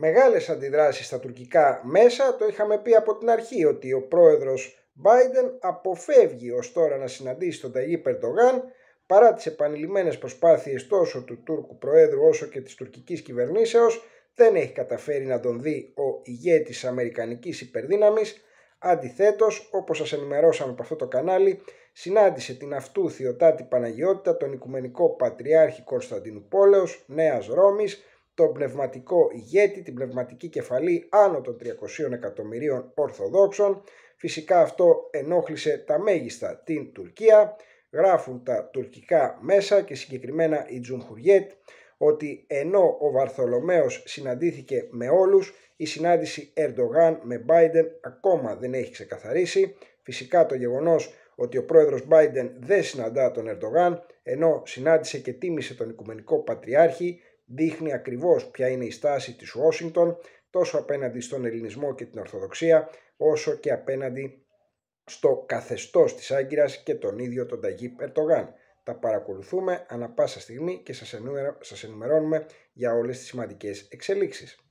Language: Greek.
μεγάλες αντιδράσεις στα τουρκικά μέσα. Το είχαμε πει από την αρχή ότι ο πρόεδρος Biden αποφεύγει ως τώρα να συναντήσει τον Ταγί Περτογάν παρά τις επανειλημμένες προσπάθειες τόσο του Τούρκου Προέδρου όσο και της τουρκικής κυβερνήσεως δεν έχει καταφέρει να τον δει ο ηγέτης αμερικανικής υπερδύναμης. Αντιθέτως, όπως σας ενημερώσαμε από αυτό το κανάλι, συνάντησε την αυτού θεωτάτη Παναγιώτητα, τον Οικουμενικό Πατριάρχη Κωνσταντινούπολεως Νέας Ρώμης, τον πνευματικό ηγέτη, την πνευματική κεφαλή άνω των 300 εκατομμυρίων Ορθοδόξων. Φυσικά αυτό ενόχλησε τα μέγιστα την Τουρκία. Γράφουν τα τουρκικά μέσα και συγκεκριμένα η Τζουμχουριέτ ότι ενώ ο Βαρθολομέος συναντήθηκε με όλους, η συνάντηση Ερντογάν με Biden ακόμα δεν έχει ξεκαθαρίσει. Φυσικά το γεγονός ότι ο πρόεδρος Biden δεν συναντά τον Ερντογάν, ενώ συνάντησε και τίμησε τον Οικουμενικό Πατριάρχη, δείχνει ακριβώς ποια είναι η στάση της Ουάσιγκτον τόσο απέναντι στον ελληνισμό και την Ορθοδοξία όσο και απέναντι στο καθεστώς της Άγκυρας και τον ίδιο τον Ταγί Περτογάν. Τα παρακολουθούμε ανα πάσα στιγμή και σας ενημερώνουμε για όλες τις σημαντικές εξελίξεις.